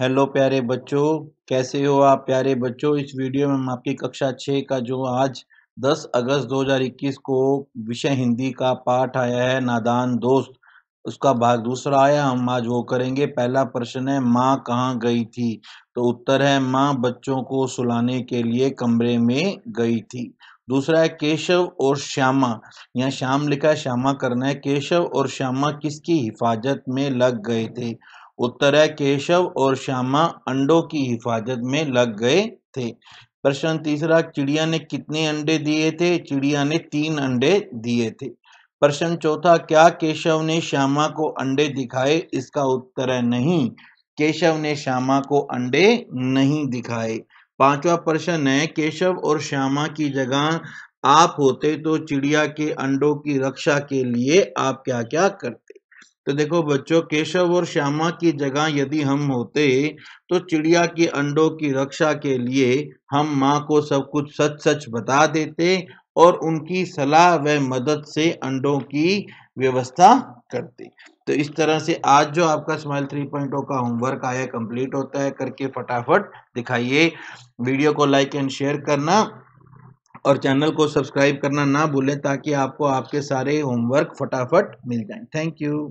hello प्यारे बच्चों कैसे हो आप प्यारे बच्चों इस वीडियो में हम आपकी कक्षा छः का जो आज 10 अगस्त 2021 को विषय हिंदी का पाठ आया है नादान दोस्त उसका भाग दूसरा आया हम आज वो करेंगे पहला प्रश्न है माँ कहाँ गई थी तो उत्तर है माँ बच्चों को सुलाने के लिए कमरे में गई थी दूसरा है केशव और श्यामा यहाँ श्याम लिखा है श्यामा करना है केशव और श्यामा किसकी हिफाजत में लग गए थे उत्तर है केशव और श्यामा अंडों की हिफाजत में लग गए थे प्रश्न तीसरा चिड़िया ने कितने अंडे दिए थे चिड़िया ने तीन अंडे दिए थे प्रश्न चौथा क्या केशव ने श्यामा को अंडे दिखाए इसका उत्तर है नहीं केशव ने श्यामा को अंडे नहीं दिखाए पांचवा प्रश्न है केशव और श्यामा की जगह आप होते तो चिड़िया के अंडों की रक्षा के लिए आप क्या क्या करते तो देखो बच्चों केशव और श्यामा की जगह यदि हम होते तो चिड़िया के अंडों की रक्षा के लिए हम माँ को सब कुछ सच सच बता देते और उनकी सलाह व मदद से अंडों की व्यवस्था करते तो इस तरह से आज जो आपका स्माइल थ्री पॉइंट का होमवर्क आया कंप्लीट होता है करके फटाफट दिखाइए वीडियो को लाइक एंड शेयर करना और चैनल को सब्सक्राइब करना ना भूलें ताकि आपको आपके सारे होमवर्क फटाफट मिल जाएं थैंक यू